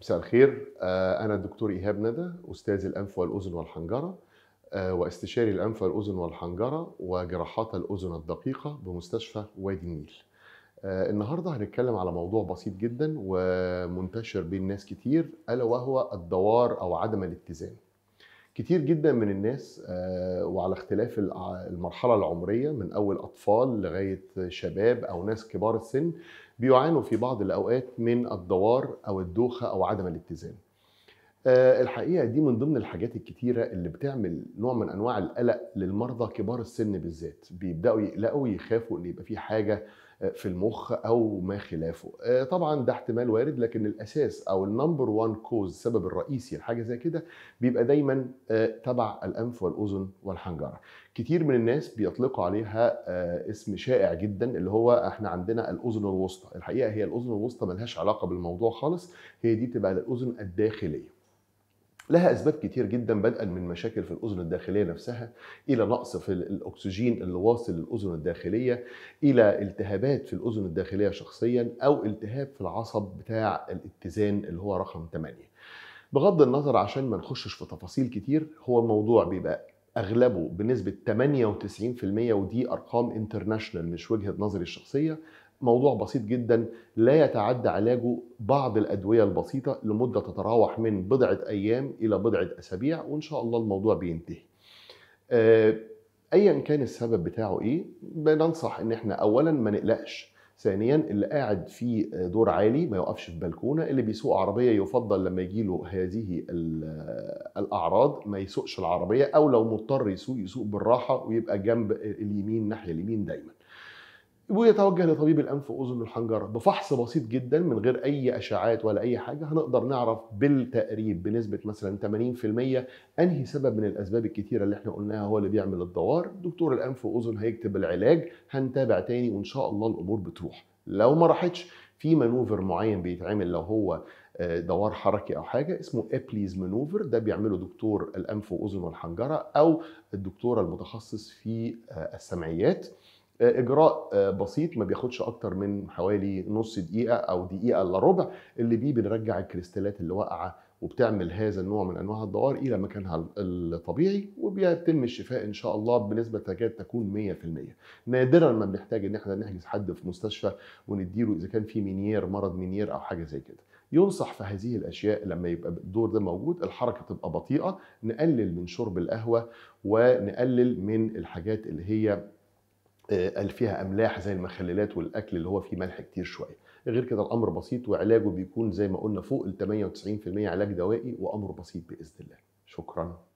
مساء الخير آه، أنا الدكتور إيهاب ندى أستاذ الأنف والأذن والحنجرة آه، واستشاري الأنف والأذن والحنجرة وجراحات الأذن الدقيقة بمستشفى وادي النيل. آه، النهارده هنتكلم على موضوع بسيط جدا ومنتشر بين ناس كتير ألا وهو الدوار أو عدم الاتزان. كتير جدا من الناس آه، وعلى اختلاف المرحلة العمرية من أول أطفال لغاية شباب أو ناس كبار السن بيعانوا في بعض الأوقات من الدوار أو الدوخة أو عدم الاتزان آه، الحقيقه دي من ضمن الحاجات الكتيره اللي بتعمل نوع من انواع القلق للمرضى كبار السن بالذات بيبداوا يقلقوا ويخافوا ان يبقى في حاجه آه، في المخ او ما خلافه آه، طبعا ده احتمال وارد لكن الاساس او النمبر 1 كوز السبب الرئيسي لحاجه زي كده بيبقى دايما تبع الانف والاذن والحنجره كتير من الناس بيطلقوا عليها اسم شائع جدا اللي هو احنا عندنا الاذن الوسطى الحقيقه هي الاذن الوسطى ملهاش علاقه بالموضوع خالص هي دي بتبقى الاذن الداخليه لها اسباب كتير جدا بدءا من مشاكل في الاذن الداخليه نفسها الى نقص في الاكسجين اللي واصل للاذن الداخليه الى التهابات في الاذن الداخليه شخصيا او التهاب في العصب بتاع الاتزان اللي هو رقم 8 بغض النظر عشان ما نخشش في تفاصيل كتير هو الموضوع بيبقى اغلبه بنسبه 98% ودي ارقام انترناشونال مش وجهه نظري الشخصيه موضوع بسيط جدا لا يتعدى علاجه بعض الادويه البسيطه لمده تتراوح من بضعه ايام الى بضعه اسابيع وان شاء الله الموضوع بينتهي. آه، ايا كان السبب بتاعه ايه بننصح ان احنا اولا ما نقلقش ثانيا اللي قاعد في دور عالي ما يوقفش في بلكونه اللي بيسوق عربيه يفضل لما يجي له هذه آه، الاعراض ما يسوقش العربيه او لو مضطر يسوق يسوق بالراحه ويبقى جنب اليمين ناحيه اليمين دايما ويتوجه لطبيب الانف واذن الحنجره بفحص بسيط جدا من غير اي اشاعات ولا اي حاجه هنقدر نعرف بالتقريب بنسبه مثلا 80% انهي سبب من الاسباب الكتيره اللي احنا قلناها هو اللي بيعمل الدوار دكتور الانف واذن هيكتب العلاج هنتابع تاني وان شاء الله الامور بتروح لو ما راحتش في مانوفر معين بيتعمل لو هو آه، دوار حركي او حاجه اسمه ابليز مانوفر ده بيعمله دكتور الانف واذن والحنجره او الدكتور المتخصص في آه، السمعيات اجراء آه، بسيط ما بياخدش اكتر من حوالي نص دقيقه او دقيقه الا ربع اللي بيه بنرجع الكريستالات اللي واقعه وبتعمل هذا النوع من انواع الدوار الى مكانها الطبيعي وبيتم الشفاء ان شاء الله بنسبه تكاد تكون 100%. نادرا ما بنحتاج ان احنا نحجز حد في مستشفى ونديله اذا كان في مينير مرض مينير او حاجه زي كده. ينصح في هذه الاشياء لما يبقى الدور ده موجود الحركه تبقى بطيئه، نقلل من شرب القهوه ونقلل من الحاجات اللي هي آه، قال فيها املاح زي المخللات والاكل اللي هو فيه ملح كتير شويه غير كده الامر بسيط وعلاجه بيكون زي ما قلنا فوق ال 98% علاج دوائي وامر بسيط باذن الله شكرا